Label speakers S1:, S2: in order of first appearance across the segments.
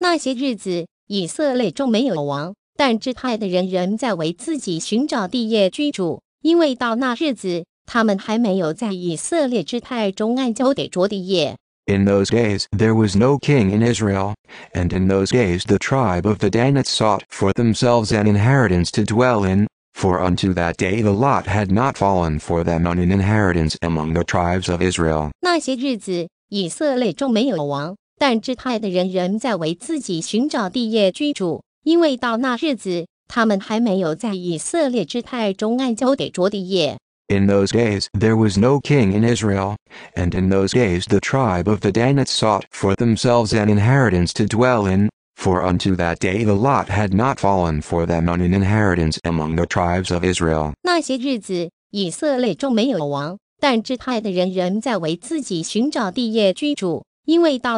S1: 那些日子，以色列众没有王，但支派的人仍在为自己寻找地业居住，因为到那日子，他们还没有在以色列支派中按交给着地业。
S2: In those days there was no king in Israel, and in those days the tribe of the Danites sought for themselves an inheritance to dwell in, for unto that day the lot had not fallen for them on an inheritance among the tribes of Israel.
S1: 那些日子，以色列中没有王，但支派的人仍在为自己寻找帝业君主因为到那日子他们还没有在以色列支派中暗交给卓利叶
S2: in those days there was no king in israel and in those days the tribe of the danites sought for themselves an inheritance to dwell in for unto that day the lot had not fallen for them on an inheritance among the tribes of israel
S1: 那些日子以色列中没有王但支派的人仍在为自己寻找帝业君主 In those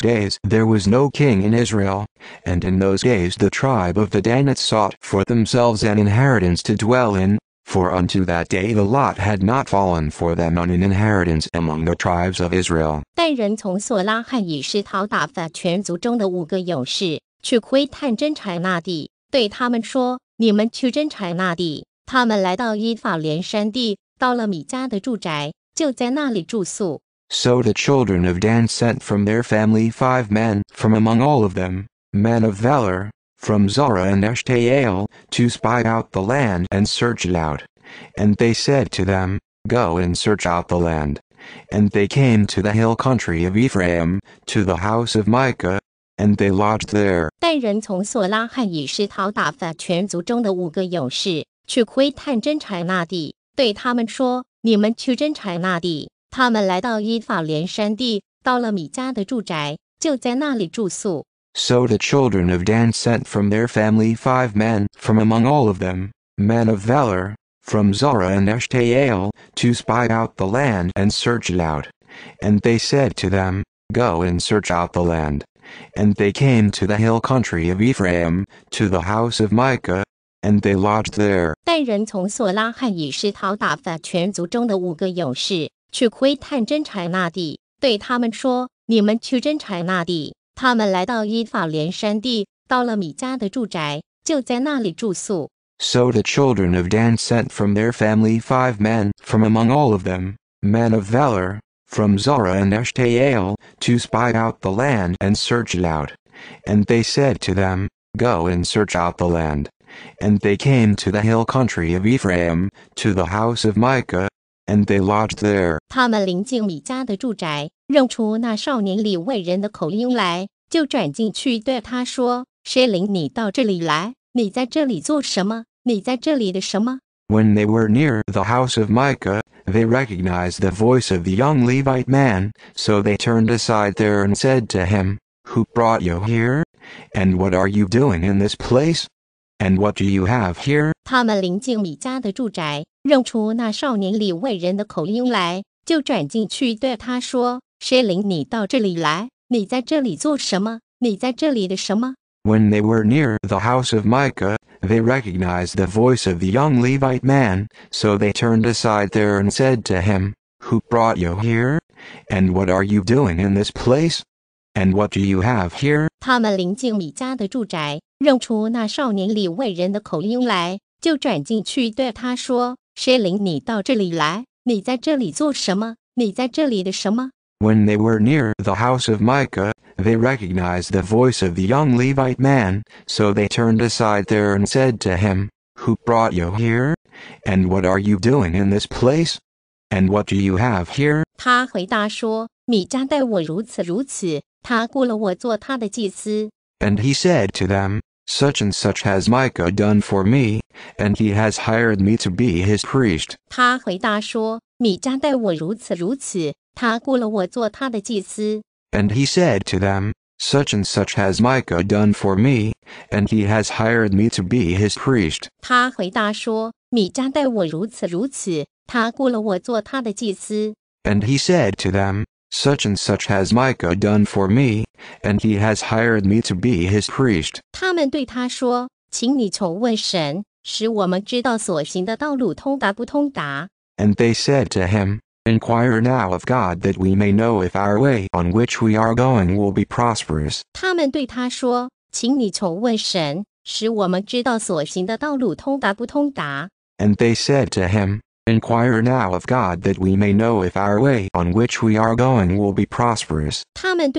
S2: days there was no king in Israel, and in those days the tribe of the Danites sought for themselves an inheritance to dwell in, for unto that day the lot had not fallen for them on an inheritance among the tribes of Israel.
S1: 但人从索拉汉以斯讨打发全族中的五个勇士去窥探征产那地，对他们说：“你们去征产那地。”他们来到伊法连山地，到了米家的住宅，就在那里住宿。
S2: So the children of Dan sent from their family five men from among all of them, men of valor, from Zara and Eshtael, to spy out the land and search it out. And they said to them, Go and search out the land. And they came to the hill country of Ephraim, to the house of Micah, and they lodged there.
S1: 但人从索拉汉以斯讨打发全族中的五个勇士去窥探侦察那地。对他们说：“你们去侦查那地。”他们来到伊法连山地，到了米迦的住宅，就在那里住宿。
S2: So the children of Dan sent from their family five men from among all of them, men of valor, from Zara and Eshtael, to spy out the land and search it out. And they said to them, Go and search out the land. And they came to the hill country of Ephraim, to the house of Micah, and they lodged there.
S1: 但人从索拉汉以斯讨打发全族中的五个勇士去窥探真产那地，对他们说：“你们去真产那地。”他们来到伊法连山地，到了米迦的住宅，就在那里住宿。
S2: So the children of Dan sent from their family five men from among all of them, men of valor, from Zara and Eshtael, to spy out the land and search it out. And they said to them, Go and search out the land. And they came to the hill country of Ephraim, to the house of Micah, and they lodged there.
S1: 他们临近米迦的住宅，认出那少年里外人的口音来，就转进去对他说：“谁领你到这里来？你在这里做什么？你在这里的什
S2: 么？” When they were near the house of Micah, they recognized the voice of the young Levite man, so they turned aside there and said to him, Who brought you here? And what are you doing in this place? And what do you have here?
S1: 他们临近米家的住宅，认出那少年李卫人的口音来，就转进去对他说：“谁领你到这里来？你在这里做什么？你在这里的什么？”
S2: When they were near the house of Micah, they recognized the voice of the young Levite man, so they turned aside there and said to him, Who brought you here? And what are you doing in this place? And what do you have here?
S1: 他们临近米家的住宅，认出那少年李卫人的口音来，就转进去对他说：“谁领你到这里来？你在这里做什么？你在这里的什么？”
S2: When they were near the house of Micah, they recognized the voice of the young Levite man, so they turned aside there and said to him, Who brought you here? And what are you doing in this place? And what do you have here?
S1: 他回答说：“米迦待我如此如此，他雇了我做他的祭司。”
S2: And he said to them, such and such has Micah done for me, and he has hired me to be his priest. And he said to them, Such and such has Micah done for me, and he has hired me to be his priest. And he said to them, Such and such has Micah done for me, and he has hired me to be his priest. And they said to him, Inquire now of God that we may know if our way on which we are going will be prosperous. And they said to him, Inquire now of God that we may know if our way on which we are going will be prosperous. And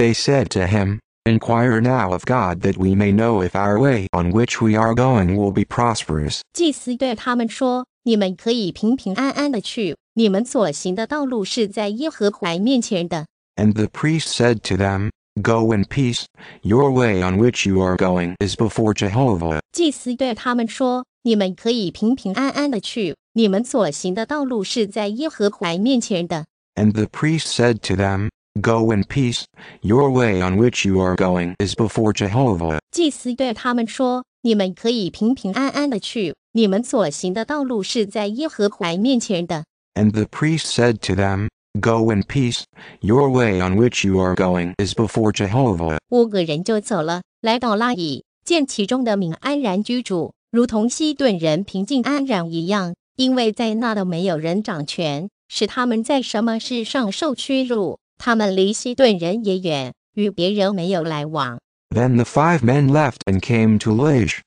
S2: they said to him, Inquire now of God that we may know if our way on which we are going will be prosperous.
S1: 祭司对他们说：“你们可以平平安安的去，你们所行的道路是在耶和华面前的。”
S2: And the priest said to them, Go in peace, your way on which you are going is before Jehovah.
S1: 祭司对他们说：“你们可以平平安安的去，你们所行的道路是在耶和华面前的。”
S2: And the priest said to them, Go in peace, your way on which you are going is before Jehovah.
S1: 祭司对他们说：“你们可以平平安安的去，你们所行的道路是在耶和华面前的。”
S2: And the priest said to them, Go in peace. Your way on which you are going is before Jehovah.
S1: 五个人就走了，来到拉伊，见其中的民安然居住，如同西顿人平静安然一样，因为在那的没有人掌权，使他们在什么事上受屈辱。他们离西顿人也远，与别人没有来往。
S2: Then the five men left and came to Laish,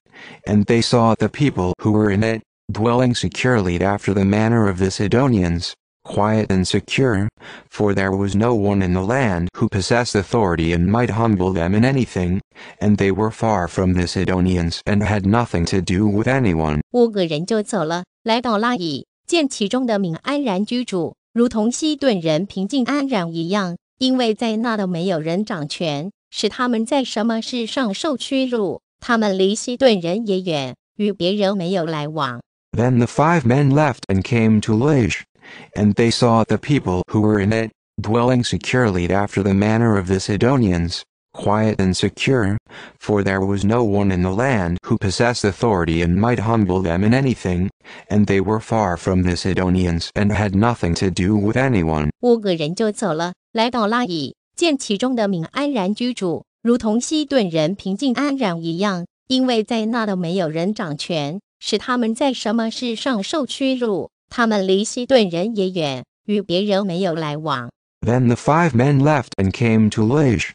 S2: and they saw the people who were in it, dwelling securely after the manner of the Sidonians quiet and secure, for there was no one in the land who possessed authority and might humble them in anything, and they were far from the Sidonians and had nothing to do with anyone.
S1: 五个人就走了，来到拉伊，见其中的民安然居住，如同西顿人平静安然一样，因为在那的没有人掌权，使他们在什么事上受屈辱。他们离西顿人也远，与别人没有来
S2: 往。Then the five men left and came to Laish, and they saw the people who were in it, dwelling securely after the manner of the Sidonians, quiet and secure, for there was no one in the land who possessed authority and might humble them in anything, and they were far from the Sidonians and had nothing to do with anyone.
S1: 五个人就走了，来到拉伊，见其中的民安然居住，如同西顿人平静安然一样，因为在那的没有人掌权，使他们在什么事上受屈辱。他们离西顿人也远，与别人没有来往。
S2: Then the five men left and came to Laish,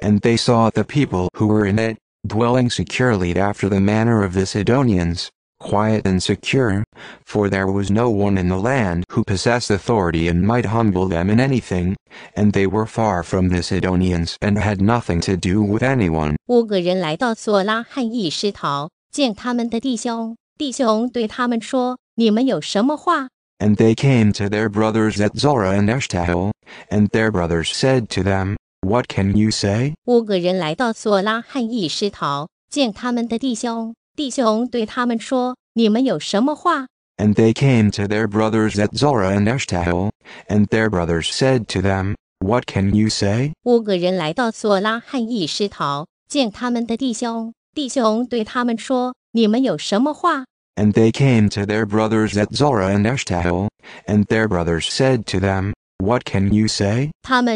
S2: and they saw the people who were in it, dwelling securely after the manner of the Sidonians, quiet and secure, for there was no one in the land who possessed authority and might humble them in anything, and they were far from the Sidonians and had nothing to do with anyone.
S1: 五个人来到索拉汉一师逃，见他们的弟兄，弟兄对他们说。你们有什么话？”
S2: And they came to their brothers at Zorah and Eshtaol, and their brothers said to them, What can you say?
S1: 五个人来到索拉和以斯陶，见他们的弟兄，弟兄对他们说：“你们有什么话？”
S2: And they came to their brothers at Zorah and Eshtaol, and their brothers said to them, What can you say?
S1: 五个人来到索拉和以斯陶，见他们的弟兄，弟兄对他们说：“你们有什么话？”
S2: And they came to their brothers at Zora and Eshtaol, and their brothers said to them, What can you say? And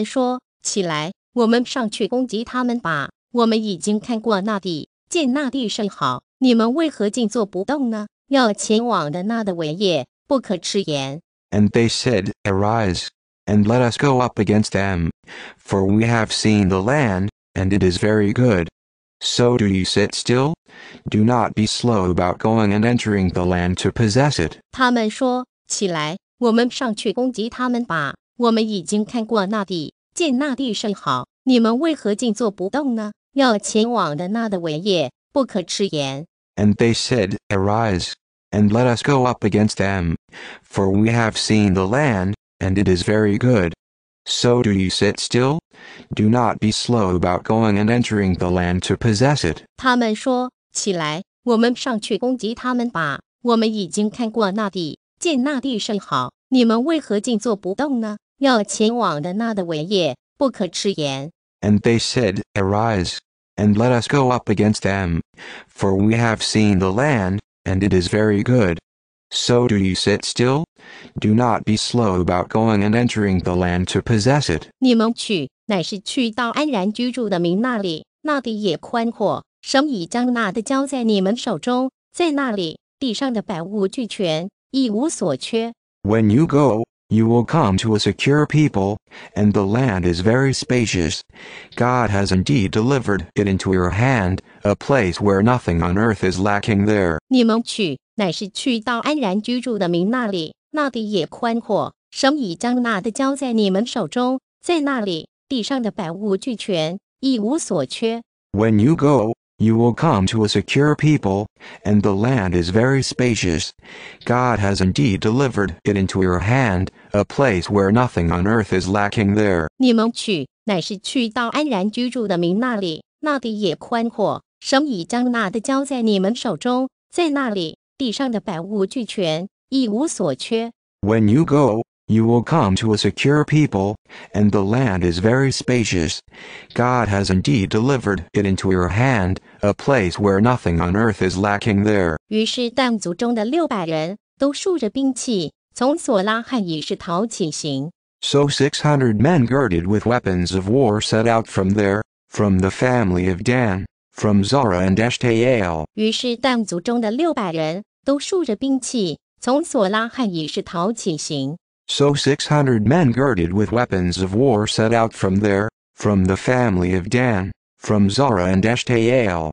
S2: they said, Arise, and let us go up against them, for we have seen the land, and it is very good. So do you sit still? Do not be slow about going and entering the land to possess it.
S1: 他们说：“起来，我们上去攻击他们吧！我们已经看过那地，见那地甚好，你们为何静坐不动呢？要前往的那的伟业，不可迟延。”
S2: And they said, Arise, and let us go up against them, for we have seen the land, and it is very good. So do you sit still? Do not be slow about going and entering the land to possess it.
S1: 他们说：“起来，我们上去攻击他们吧！我们已经看过那地，见那地甚好，你们为何静坐不动呢？要前往的那的伟业，不可迟延。”
S2: And they said, Arise, and let us go up against them, for we have seen the land, and it is very good. So do you sit still? Do not be slow about going and entering the land to possess it.
S1: 你们去，乃是去到安然居住的民那里，那地也宽阔。神已将那的交在你们手中，在那里地上的百物俱全，一无所缺。
S2: When you go, you will come to a secure people, and the land is very spacious. God has indeed delivered it into your hand, a place where nothing on earth is lacking there.
S1: 你们去乃是去到安然居住的民那里，那地也宽阔。神已将那的交在你们手中，在那里。地上的百物俱全，一无所缺。
S2: When you go, you will come to a secure people, and the land is very spacious. God has indeed delivered it into your hand, a place where nothing on earth is lacking there.
S1: 你们去，乃是去到安然居住的民那里，那地也宽阔，神已将那的交在你们手中，在那里，地上的百物俱全，一无所缺。
S2: When you go, you will come to a secure people, and the land is very spacious. God has indeed delivered it into your hand, a place where nothing on earth is lacking there. So six hundred men girded with weapons of war set out from there, from the family of Dan, from Zara and Eshtael. So 600 men girded with weapons of war set out from there, from the family of Dan, from Zara and Eshtael.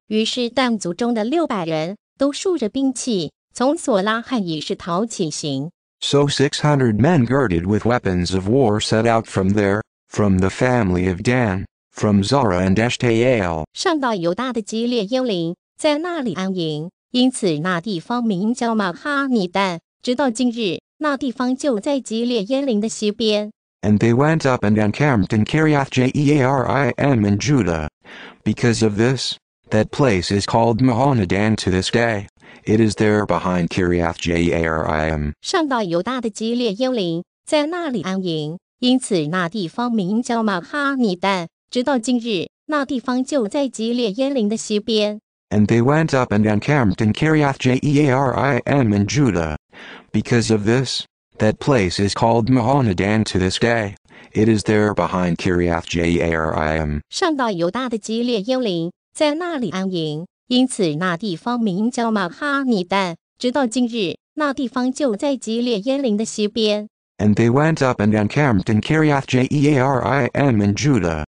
S2: So 600 men girded with weapons of war set out from there, from the family of Dan, from Zara and Eshtael.
S1: 上到犹大的激烈幽灵在那里安营，因此那地方名叫马哈米旦，直到今日。那地方就在吉列耶林的西边。
S2: And they went up and encamped in Kiriath Jearim in Judah. Because of this, that place is called Mahanadan to this day. It is there behind Kiriath Jearim. And they went up and encamped in Kiriath Jearim in Judah. Because of this, that place is called Mahanadan to this day. It is there behind Kiriath Jearim.
S1: 上到犹大的激烈幽灵在那里安营，因此那地方名叫马哈尼旦。直到今日，那地方就在激烈幽灵的西边。
S2: And they went up and encamped in Kiriath Jearim in Judah.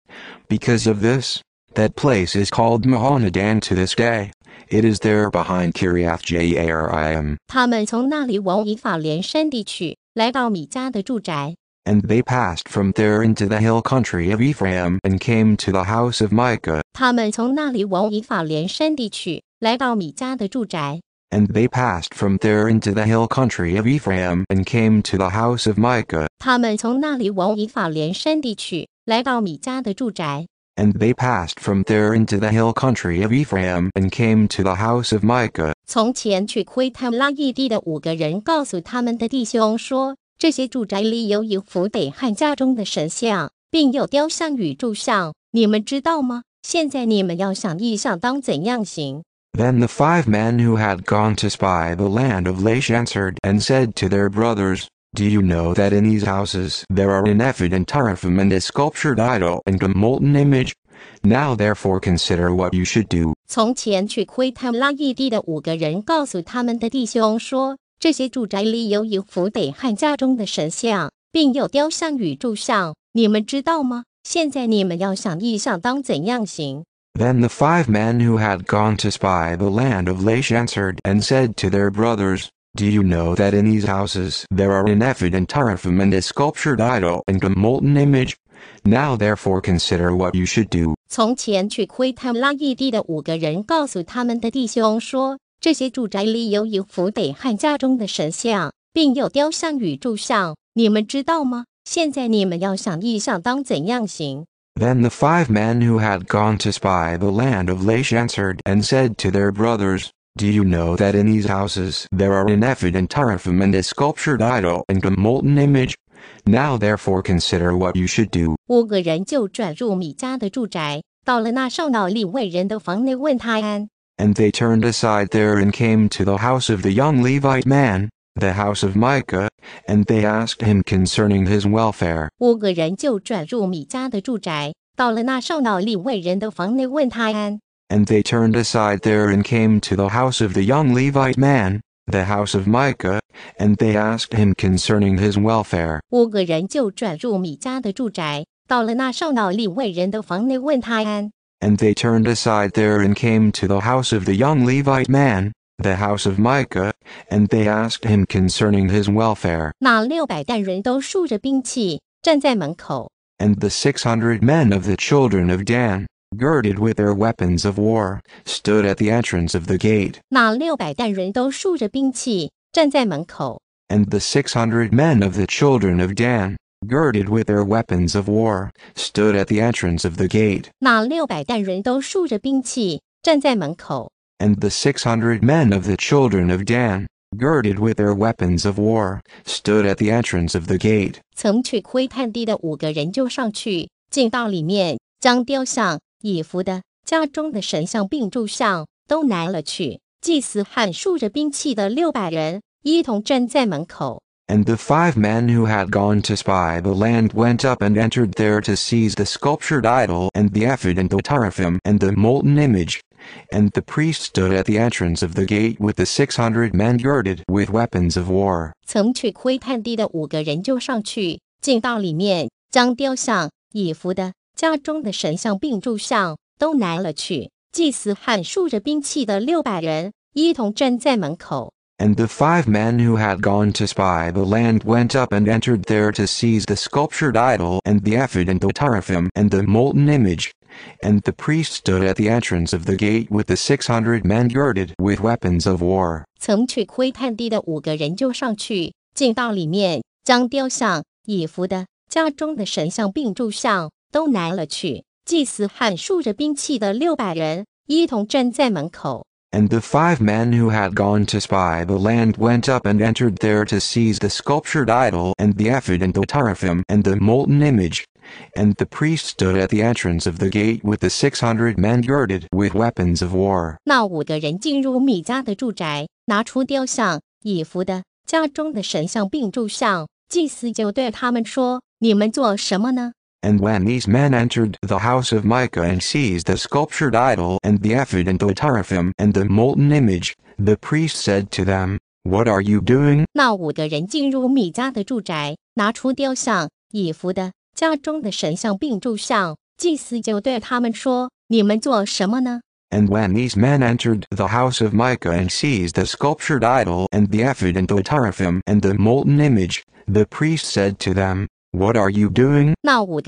S2: Because of this, that place is called Mahanadan to this day. It is there behind Kiriath Jearim.
S1: 他们从那里往以法莲山地去，来到米迦的住宅。
S2: And they passed from there into the hill country of Ephraim and came to the house of Micah.
S1: 他们从那里往以法莲山地去，来到米迦的住宅。
S2: And they passed from there into the hill country of Ephraim and came to the house of Micah.
S1: 他们从那里往以法莲山地去，来到米迦的住宅。
S2: and they passed from there into the hill country of Ephraim and came to the house of Micah.
S1: 从前去窥探拉异地的五个人告诉他们的弟兄说，这些住宅里有以弗北汉家中的神像，并有雕像与柱像，你们知道吗？现在你们要想一想，当怎样行。
S2: Then the five men who had gone to spy the land of Laish answered and said to their brothers, do you know that in these houses there are an effigy and teraphim and a sculptured idol and a molten image? Now therefore consider what you should do.
S1: 从前去窥探拉异地的五个人告诉他们的弟兄说，这些住宅里有以弗北汉家中的神像，并有雕像与柱像，你们知道吗？现在你们要想意想当怎样行。
S2: Then the five men who had gone to spy the land of Laish answered and said to their brothers, do you know that in these houses there are an effigy and teraphim and a sculptured idol and a molten image? Now therefore consider what you should do.
S1: 从前去窥探拉异地的五个人告诉他们的弟兄说，这些住宅里有以弗北汉家中的神像，并有雕像与柱像，你们知道吗？现在你们要想意想当怎样行。
S2: Then the five men who had gone to spy the land of Laish answered and said to their brothers, do you know that in these houses there are an effigy and teraphim and a sculptured idol and a molten image? Now therefore consider what you should do. And they turned aside there and came to the house of the young Levite man, the house of Micah, and they asked him concerning his welfare.
S1: 五个人就转入米迦的住宅，到了那少脑利未人的房内，问他安。
S2: and they turned aside there and came to the house of the young Levite man, the house of Micah, and they asked him concerning his welfare.
S1: 五个人就转入米迦的住宅，到了那少脑利未人的房内，问他安。
S2: And they turned aside there and came to the house of the young Levite man, the house of Micah, and they asked him concerning his welfare. and the six hundred men of the children of Dan, girded with their weapons of war, stood at the entrance of the gate. And the six hundred men of the children of Dan, girded with their weapons of war, stood at the entrance of the gate. And the six hundred men of the children of Dan, girded with their weapons of war, stood at the entrance of the gate.
S1: 曾取窥探地的五个人就上去，进到里面，将雕像 and
S2: the five men who had gone to spy the land went up and entered there to seize the sculptured idol and the ephod and the teraphim and the molten image. And the priest stood at the entrance of the gate with the six hundred men girded with weapons of war.
S1: 曾去窥探地的五个人就上去，进到里面，将雕像、以弗的家中的神像并柱像都拿了去。祭司和竖着兵器的六百人一同站在门口。
S2: And the five men who had gone to spy the land went up and entered there to seize the sculptured idol and the ephod and the teraphim and the molten image. And the priest stood at the entrance of the gate with the six hundred men girded with weapons of war.
S1: 曾取窥探地的五个人就上去，进到里面，将雕像、以弗的、家中的神像并柱像都拿了去。祭司喊竖着兵器的六百人一同站在门口。
S2: And the five men who had gone to spy the land went up and entered there to seize the sculptured idol and the effed and the t e r a p h i m and the molten image, and the priest stood at the entrance of the gate with the six hundred men girded with weapons of war.
S1: 那五个人进入米家的住宅，拿出雕像、以服的家中的神像并柱像，祭司就对他们说：“你们做什
S2: 么呢？” And when these men entered the house of Micah and seized the sculptured idol and the ephod and the teraphim and the molten image, the priest said to them, What are you doing?
S1: 那五个人进入米迦的住宅，拿出雕像、以弗的、家中的神像并柱像。祭司就对他们说：“你们做什么呢？”
S2: And when these men entered the house of Micah and seized the sculptured idol and the ephod and the teraphim and the molten image, the priest said to them, what are you doing? And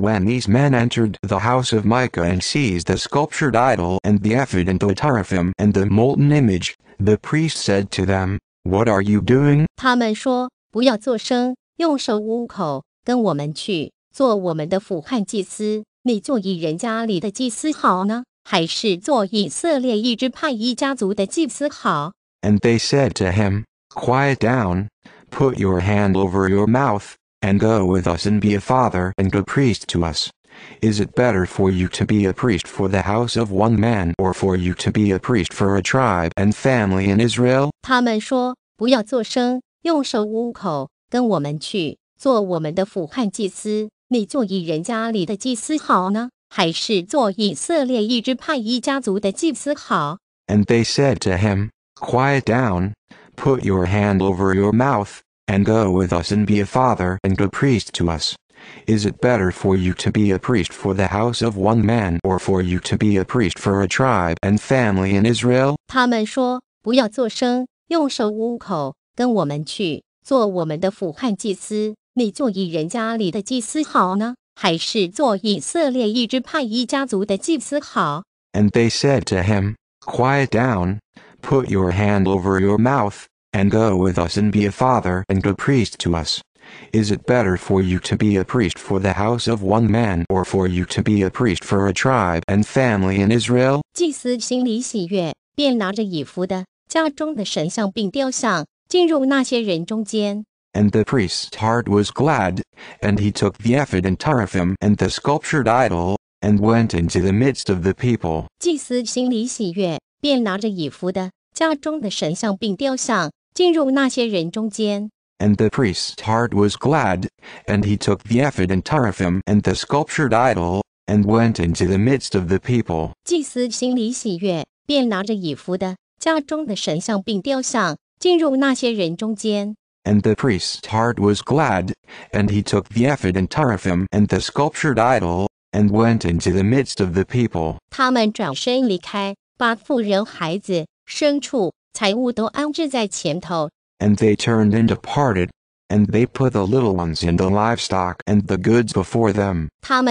S2: when these men entered the house of Micah and seized the sculptured idol and the ephod and the teraphim and the molten image, the priest said to them, What are you doing?
S1: 他们说：“不要作声，用手捂口，跟我们去做我们的俯瞰祭司。你做一人家里的祭司好呢。”还是做以色列一支派一家族的祭司好。”
S2: And they said to him, Quiet down, put your hand over your mouth, and go with us and be a father and a priest to us. Is it better for you to be a priest for the house of one man or for you to be a priest for a tribe and family in Israel?
S1: 他们说,不要作声,用手捂口,跟我们去,做我们的俯瞰祭司,你就以人家里的祭司好呢? And
S2: they said to him, Quiet down, put your hand over your mouth, and go with us and be a father and a priest to us. Is it better for you to be a priest for the house of one man or for you to be a priest for a tribe and family in Israel?
S1: 他们说,不要作声,用手捂口,跟我们去,做我们的俯瞰祭司,你就以人家里的祭司好呢? And
S2: they said to him, Quiet down, put your hand over your mouth, and go with us and be a father and a priest to us. Is it better for you to be a priest for the house of one man or for you to be a priest for a tribe and family in Israel?
S1: 祭司心里喜悦，便拿着以弗的家中的神像并雕像，进入那些人中间。
S2: and the priest's heart was glad, and he took the ephod and teraphim and the sculptured idol, and went into the midst of the people.
S1: 祭司心里喜悦，便拿着以弗的家中的神像并雕像，进入那些人中间。
S2: And the priest's heart was glad, and he took the ephod and teraphim and the sculptured idol, and went into the midst of the people. And the priest's heart was glad, and he took the ephod and teraphim and the sculptured idol, and went into the midst of the people. and they turned and departed, and they put the little ones and the livestock and the goods before them. and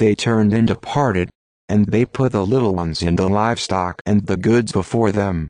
S2: they turned and departed, and they put the little ones in the livestock and the goods before them.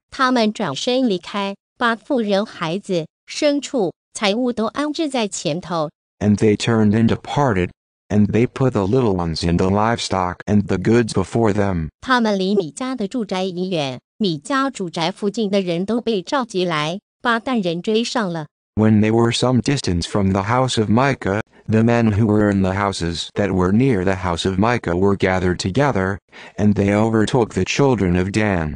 S2: and they turned and departed, and they put the little ones in the livestock and the goods before them.
S1: 他们离米家的住宅已远，米家住宅附近的人都被召集来，巴旦人追上了。
S2: when they were some distance from the house of Micah, the men who were in the houses that were near the house of Micah were gathered together, and they overtook the children of Dan.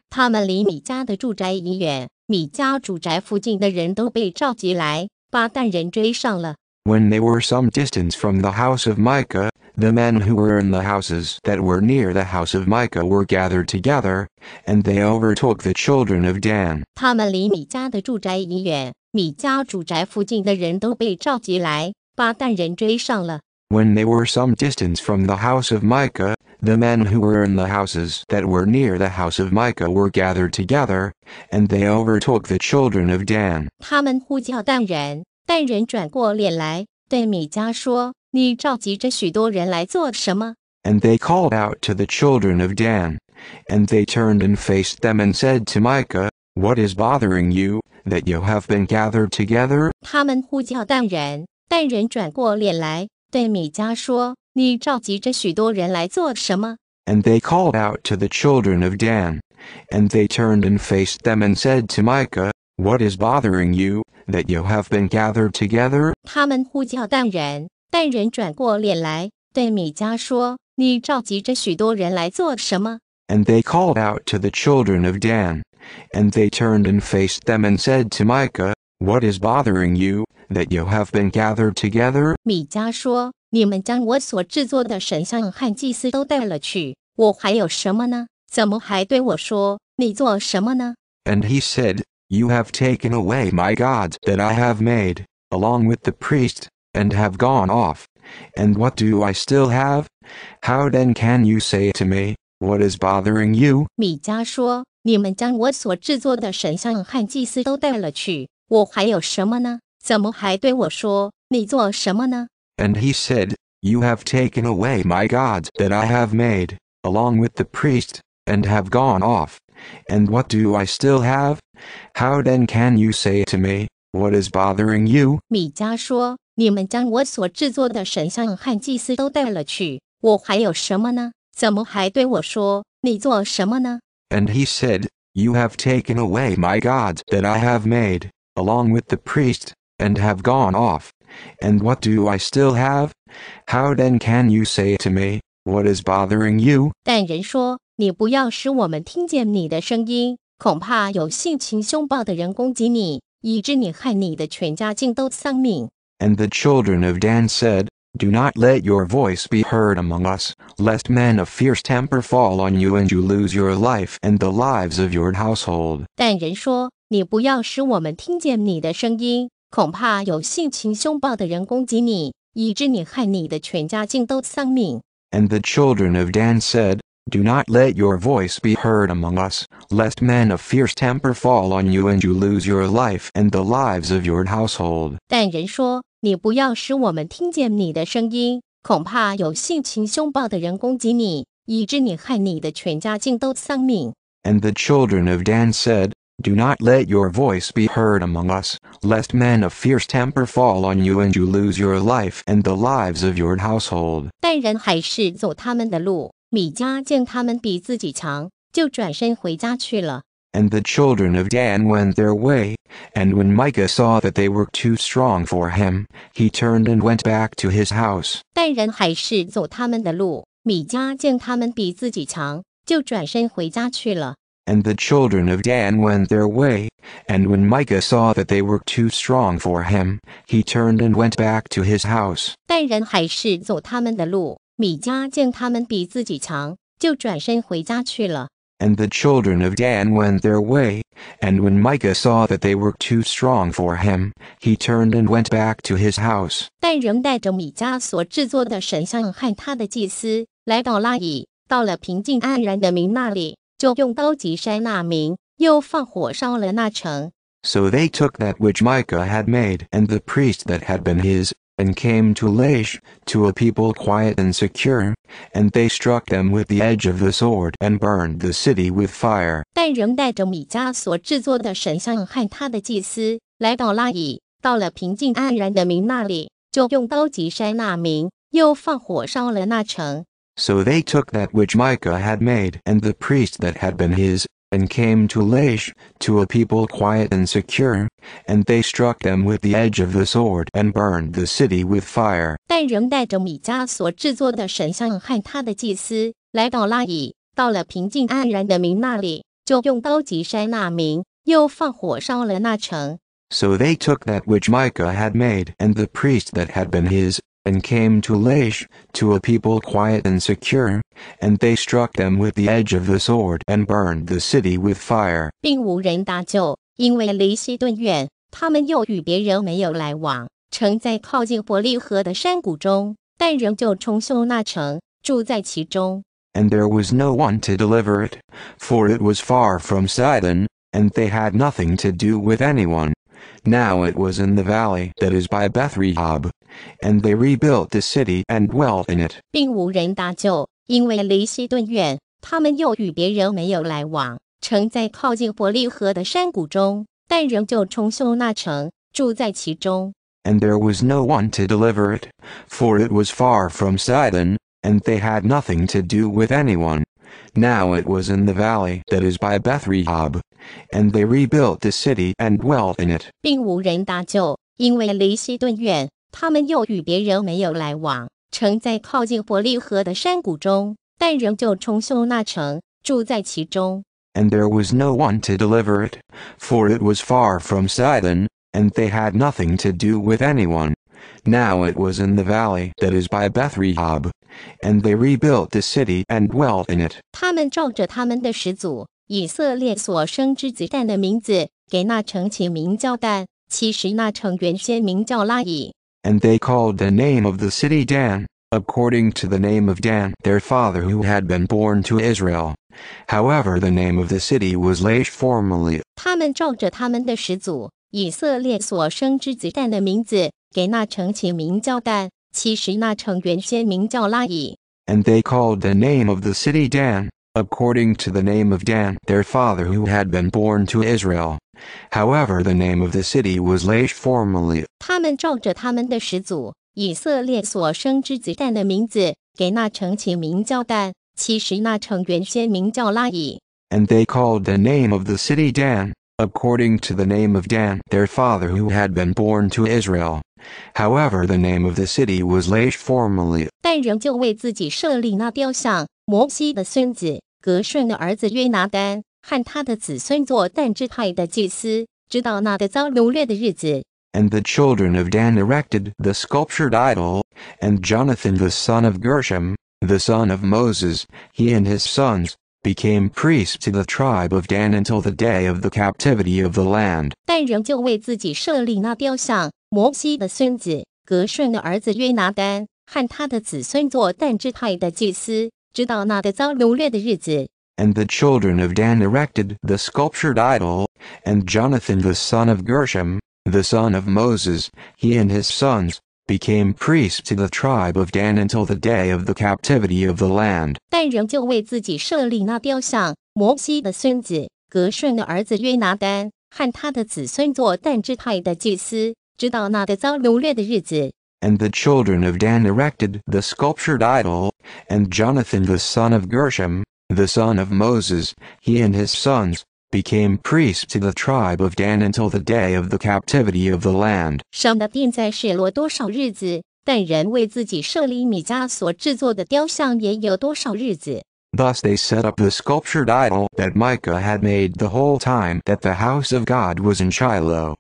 S2: When they were some distance from the house of Micah, the men who were in the houses that were near the house of Micah were gathered together, and they overtook the children of Dan.
S1: 他们离米迦的住宅已远，米家主宅附近的人都被召集来，巴旦人追上了。
S2: When they were some distance from the house of Micah, the men who were in the houses that were near the house of Micah were gathered together, and they overtook the children of Dan.
S1: 他们呼叫但人，但人转过脸来对米迦说：“你召集这许多人来做什么？”
S2: And they called out to the children of Dan, and they turned and faced them and said to Micah, What is bothering you? that you have been gathered together？”
S1: 他们呼叫但人，但人转过脸来对米迦说：“你召集这许多人来做什么？”
S2: And they called out to the children of Dan, and they turned and faced them and said to Micah, What is bothering you, that you have been gathered together?
S1: 他们呼叫但人，但人转过脸来对米迦说：“你召集这许多人来做什么？”
S2: And they called out to the children of Dan, and they turned and faced them and said to Micah, What is bothering you, that you have been gathered together?
S1: 米迦说：“你们将我所制作的神像和祭司都带了去，我还有什么呢？怎么还对我说你做什么呢？”
S2: And he said, You have taken away my gods that I have made, along with the priest, and have gone off. And what do I still have? How then can you say to me, What is bothering you?
S1: 米迦说：“你们将我所制作的神像和祭司都带了去，我还有什么呢？怎么还对我说你做什么呢
S2: ？And he said, You have taken away my gods that I have made, along with the priest, and have gone off. And what do I still have? How then can you say to me, What is bothering you?
S1: 米迦说：“你们将我所制作的神像和祭司都带了去，我还有什么呢？怎么还对我说你做什么呢？”
S2: And he said, You have taken away my gods that I have made, along with the priest, and have gone off. And what do I still have? How then can you say to me, What is bothering you? And the children of Dan said, do not let your voice be heard among us, lest men of fierce temper fall on you and you lose your life and the lives of your household.
S1: 但人说：“你不要使我们听见你的声音，恐怕有性情凶暴的人攻击你，以致你害你的全家竟都丧命。”
S2: And the children of Dan said, do not let your voice be heard among us, lest men of fierce temper fall on you and you lose your life and the lives of your household. And the children of Dan said, Do not let your voice be heard among us, lest men of fierce temper fall on you and you lose your life and the lives of your household.
S1: 但人还是走他们的路。米迦见他们比自己强，就转身回家去了。
S2: And the children of Dan went their way, and when Micah saw that they were too strong for him, he turned and went back to his house.
S1: 但人还是走他们的路。米迦见他们比自己强，就转身回家去了。
S2: And the children of Dan went their way, and when Micah saw that they were too strong for him, he turned and went back to his house.
S1: 但人还是走他们的路。米迦见他们比自己强，就转身回家去了。
S2: And the children of Dan went their way, and when Micah saw that they were too strong for him, he turned and went back to his house.
S1: 但仍带着米迦所制作的神像和他的祭司，来到拉以，到了平静安然的民那里，就用刀击杀那民，又放火烧了那城。
S2: So they took that which Micah had made and the priest that had been his, and came to Laish, to a people quiet and secure, and they struck them with the edge of the sword and burned the city with fire.
S1: 但仍带着米迦所制作的神像和他的祭司来到拉以，到了平静安然的民那里，就用刀击杀那民，又放火烧了那城。
S2: So they took that which Micah had made and the priest that had been his, and came to Laish, to a people quiet and secure, and they struck them with the edge of the sword and burned the city with fire.
S1: 但仍带着米迦所制作的神像和他的祭司来到拉以，到了平静安然的民那里，就用刀击杀那民，又放火烧了那城。
S2: So they took that which Micah had made and the priest that had been his, and came to Laish, to a people quiet and secure, and they struck them with the edge of the sword and burned the city with fire. And there was no one to deliver it, for it was far from Sidon, and they had nothing to do with anyone. Now it was in the valley that is by Beth and they rebuilt the city and dwelt in it. And there was no one to deliver it, for it was far from Sidon, and they had nothing to do with anyone. Now it was in the valley that is by Beth and they rebuilt the city and dwelt in it. And there was no one to deliver it, for it was far from Sidon, and they had nothing to do with anyone. Now it was in the valley that is by Bethrehab, and they rebuilt the city and dwelt in it.
S1: 他们照着他们的始祖以色列所生之子但的名字，给那城起名叫但。其实那城原先名叫拉以。
S2: And they called the name of the city Dan, according to the name of Dan, their father who had been born to Israel. However, the name of the city was Laish formerly.
S1: 他们照着他们的始祖以色列所生之子但的名字，给那城起名叫但，其实那城原先名叫拉以。
S2: And they called the name of the city Dan, according to the name of Dan, their father who had been born to Israel. However, the name of the city was Laish formerly.
S1: 他们照着他们的始祖以色列所生之子但的名字，给那城起名叫但，其实那城原先名叫拉以。
S2: And they called the name of the city Dan, according to the name of Dan, their father who had been born to Israel. However, the name of the city was Laish formally.
S1: 但仍旧为自己设立那雕像。摩西的孙子格顺的儿子约拿丹和他的子孙做但支派的祭司，直到那个遭掳掠的日子。
S2: And the children of Dan erected the sculptured idol, and Jonathan the son of Gershom, the son of Moses, he and his sons, became priests to the tribe of Dan until the day of the captivity of the land.
S1: 但仍旧为自己设立那雕像，摩西的孙子格顺的儿子约拿丹和他的子孙做但支派的祭司，直到那个遭掳掠的日子。
S2: And the children of Dan erected the sculptured idol, and Jonathan the son of Gershom, the son of Moses, he and his sons, became priests to the tribe of Dan until the day of the captivity of the land。
S1: 但仍旧为自己设立那雕像。摩西的孙子格顺的儿子约拿丹和他的子孙做但支派的祭司。and
S2: the children of Dan erected the sculptured idol, and Jonathan the son of Gershom, the son of Moses, he and his sons, became priests to the tribe of Dan until the day of the captivity of the land.
S1: 上的殿在示罗多少日子，但人为自己设立米迦所制作的雕像也有多少日子。
S2: Thus they set up the sculptured idol that Micah had made the whole time that the house of God was in Shiloh.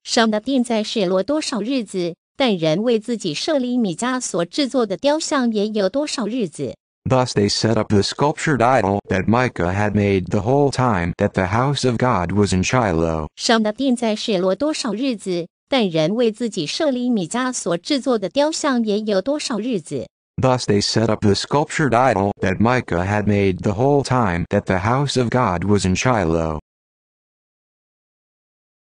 S2: Thus they set up the sculptured idol that Micah had made the whole time that the house of God was in Shiloh.
S1: 上的殿在示罗多少日子，但人为自己设立米迦所制作的雕像也有多少日子。
S2: Thus they set up the sculptured idol that Micah had made the whole time that the house of God was in Shiloh.